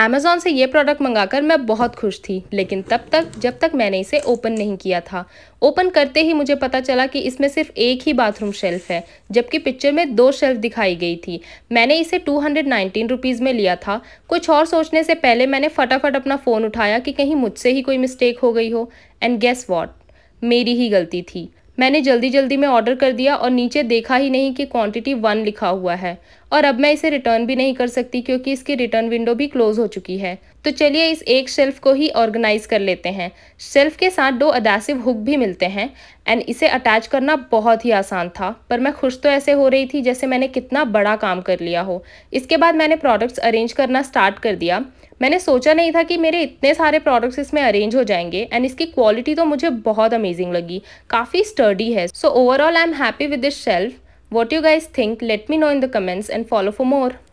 Amazon से ये product मंगाकर मैं बहुत खुश थी लेकिन तब तक जब तक मैंने इसे ओपन नहीं किया था ओपन करते ही मुझे पता चला कि इसमें सिर्फ एक ही बाथरूम शेल्फ है जबकि पिक्चर में दो शेल्फ दिखाई गई थी मैंने इसे टू हंड्रेड रुपीज़ में लिया था कुछ और सोचने से पहले मैंने फटाफट अपना फ़ोन उठाया कि कहीं मुझसे ही कोई मिस्टेक हो गई हो एंड गेस वॉट मेरी ही गलती थी मैंने जल्दी जल्दी में ऑर्डर कर दिया और नीचे देखा ही नहीं कि क्वांटिटी वन लिखा हुआ है और अब मैं इसे रिटर्न भी नहीं कर सकती क्योंकि इसकी रिटर्न विंडो भी क्लोज हो चुकी है तो चलिए इस एक शेल्फ को ही ऑर्गेनाइज कर लेते हैं शेल्फ के साथ दो अदासिव हुक भी मिलते हैं एंड इसे अटैच करना बहुत ही आसान था पर मैं खुश तो ऐसे हो रही थी जैसे मैंने कितना बड़ा काम कर लिया हो इसके बाद मैंने प्रोडक्ट्स अरेंज करना स्टार्ट कर दिया मैंने सोचा नहीं था कि मेरे इतने सारे प्रोडक्ट्स इसमें अरेंज हो जाएंगे एंड इसकी क्वालिटी तो मुझे बहुत अमेजिंग लगी काफ़ी स्टर्डी है so overall I am happy with this shelf what you guys think let me know in the comments and follow for more